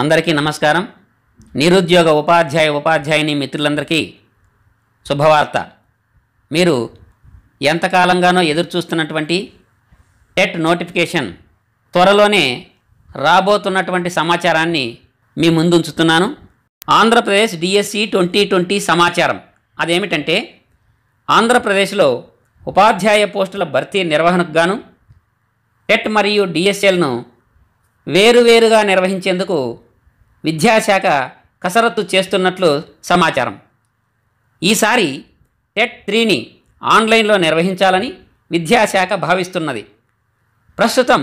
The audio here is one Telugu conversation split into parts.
అందరికీ నమస్కారం నిరుద్యోగ ఉపాధ్యాయ ఉపాధ్యాయుని మిత్రులందరికీ శుభవార్త మీరు ఎంతకాలంగానో ఎదురు చూస్తున్నటువంటి టెట్ నోటిఫికేషన్ త్వరలోనే రాబోతున్నటువంటి సమాచారాన్ని మీ ముందుంచుతున్నాను ఆంధ్రప్రదేశ్ డిఎస్సి ట్వంటీ ట్వంటీ సమాచారం అదేమిటంటే ఆంధ్రప్రదేశ్లో ఉపాధ్యాయ పోస్టుల భర్తీ నిర్వహణకు గాను టెట్ మరియు డిఎస్ఎల్ను వేరువేరుగా నిర్వహించేందుకు విద్యాశాఖ కసరత్తు చేస్తున్నట్లు సమాచారం ఈసారి టెట్ త్రీని ఆన్లైన్లో నిర్వహించాలని విద్యాశాఖ భావిస్తున్నది ప్రస్తుతం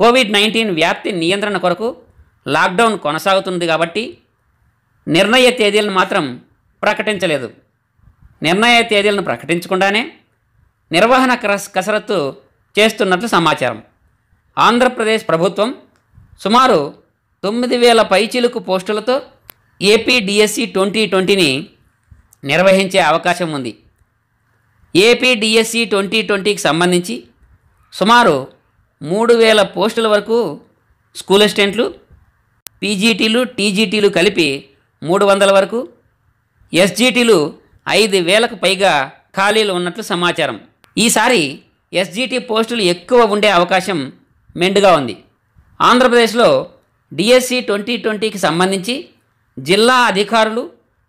కోవిడ్ నైన్టీన్ వ్యాప్తి నియంత్రణ కొరకు లాక్డౌన్ కొనసాగుతుంది కాబట్టి నిర్ణయ తేదీలను మాత్రం ప్రకటించలేదు నిర్ణయ తేదీలను ప్రకటించకుండానే నిర్వహణ కసరత్తు చేస్తున్నట్లు సమాచారం ఆంధ్రప్రదేశ్ ప్రభుత్వం సుమారు తొమ్మిది వేల పైచిలుకు పోస్టులతో ఏపీడిఎస్సి ట్వంటీ ట్వంటీని నిర్వహించే అవకాశం ఉంది ఏపీడిఎస్సి ట్వంటీ ట్వంటీకి సంబంధించి సుమారు మూడు వేల పోస్టుల వరకు స్కూల్ అసిస్టెంట్లు పీజీటీలు టీజీటీలు కలిపి మూడు వందల వరకు ఎస్జీటీలు ఐదు వేలకు పైగా ఖాళీలు ఉన్నట్లు సమాచారం ఈసారి ఎస్జీటీ పోస్టులు ఎక్కువ ఉండే అవకాశం మెండుగా ఉంది ఆంధ్రప్రదేశ్లో డిఎస్సి ట్వంటీ ట్వంటీకి సంబంధించి జిల్లా అధికారులు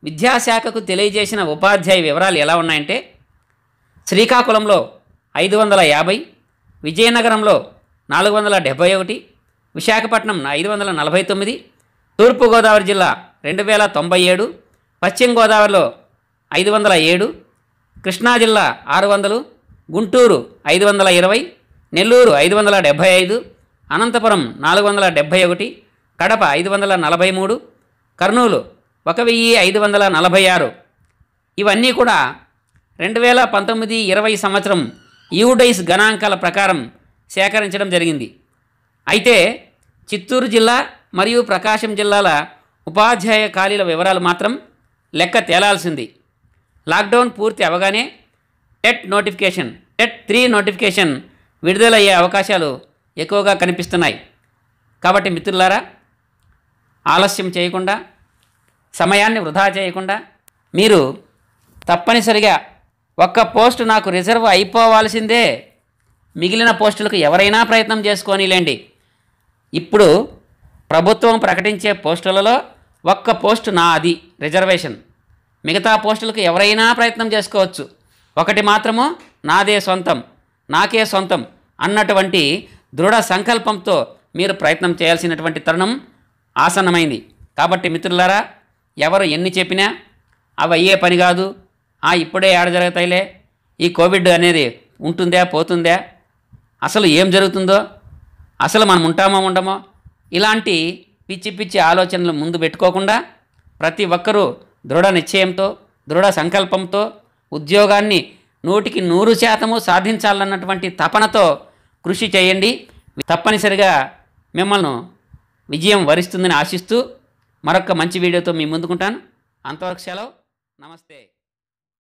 విద్యాశాఖకు తెలియజేసిన ఉపాధ్యాయ వివరాలు ఎలా ఉన్నాయంటే శ్రీకాకుళంలో ఐదు వందల యాభై విజయనగరంలో నాలుగు వందల డెబ్భై ఒకటి విశాఖపట్నం ఐదు వందల నలభై తొమ్మిది తూర్పుగోదావరి జిల్లా రెండు వేల తొంభై ఏడు పశ్చిమ గోదావరిలో ఐదు వందల ఏడు కృష్ణా జిల్లా ఆరు వందలు గుంటూరు ఐదు వందల ఇరవై నెల్లూరు ఐదు వందల డెబ్భై ఐదు అనంతపురం నాలుగు వందల డెబ్భై ఒకటి కడప ఐదు వందల నలభై మూడు కర్నూలు ఒక వెయ్యి ఐదు వందల నలభై ఆరు ఇవన్నీ కూడా రెండు వేల పంతొమ్మిది ఇరవై సంవత్సరం యూడైస్ గణాంకాల ప్రకారం సేకరించడం జరిగింది అయితే చిత్తూరు జిల్లా మరియు ప్రకాశం జిల్లాల ఉపాధ్యాయ ఖాళీల వివరాలు మాత్రం లెక్క తేలాల్సింది లాక్డౌన్ పూర్తి అవగానే TET notification TET three notification విడుదలయ్యే అవకాశాలు ఎక్కువగా కనిపిస్తున్నాయి కాబట్టి మిత్రులారా ఆలస్యం చేయకుండా సమయాన్ని వృధా చేయకుండా మీరు తప్పనిసరిగా ఒక్క పోస్టు నాకు రిజర్వ్ అయిపోవాల్సిందే మిగిలిన పోస్టులకు ఎవరైనా ప్రయత్నం చేసుకోనిలేండి ఇప్పుడు ప్రభుత్వం ప్రకటించే పోస్టులలో ఒక్క పోస్టు నాది రిజర్వేషన్ మిగతా పోస్టులకు ఎవరైనా ప్రయత్నం చేసుకోవచ్చు ఒకటి మాత్రము నాదే సొంతం నాకే సొంతం అన్నటువంటి దృఢ సంకల్పంతో మీరు ప్రయత్నం చేయాల్సినటువంటి తరుణం ఆసన్నమైంది కాబట్టి మిత్రులారా ఎవరు ఎన్ని చెప్పినా అవి అయ్యే పని కాదు ఆ ఇప్పుడే ఏడ జరుగుతాయిలే ఈ కోవిడ్ అనేది ఉంటుందా పోతుందా అసలు ఏం జరుగుతుందో అసలు మనం ఉంటామో ఉండమో ఇలాంటి పిచ్చి పిచ్చి ఆలోచనలు ముందు పెట్టుకోకుండా ప్రతి ఒక్కరూ దృఢ నిశ్చయంతో దృఢ సంకల్పంతో ఉద్యోగాన్ని నూటికి నూరు శాతము సాధించాలన్నటువంటి తపనతో కృషి చేయండి తప్పనిసరిగా మిమ్మల్ని విజయం వరిస్తుందని ఆశిస్తూ మరొక మంచి వీడియోతో మీ ముందుకుంటాను అంతవరకు సెలవు నమస్తే